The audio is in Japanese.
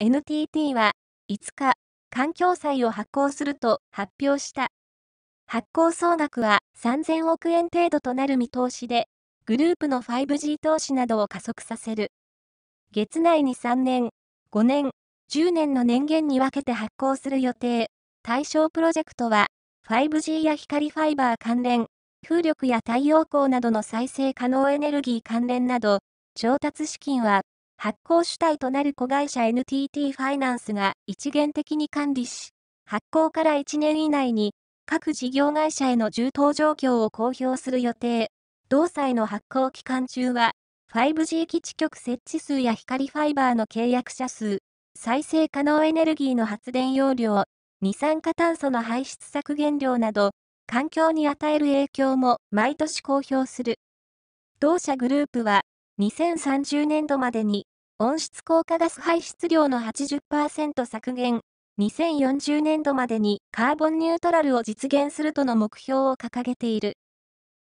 NTT は5日、環境債を発行すると発表した。発行総額は3000億円程度となる見通しで、グループの 5G 投資などを加速させる。月内に3年、5年、10年の年限に分けて発行する予定。対象プロジェクトは、5G や光ファイバー関連、風力や太陽光などの再生可能エネルギー関連など、調達資金は発行主体となる子会社 NTT ファイナンスが一元的に管理し、発行から1年以内に各事業会社への充当状況を公表する予定。同債の発行期間中は、5G 基地局設置数や光ファイバーの契約者数、再生可能エネルギーの発電容量、二酸化炭素の排出削減量など、環境に与える影響も毎年公表する。同社グループは、2030年度までに温室効果ガス排出量の80%削減、2040年度までにカーボンニュートラルを実現するとの目標を掲げている。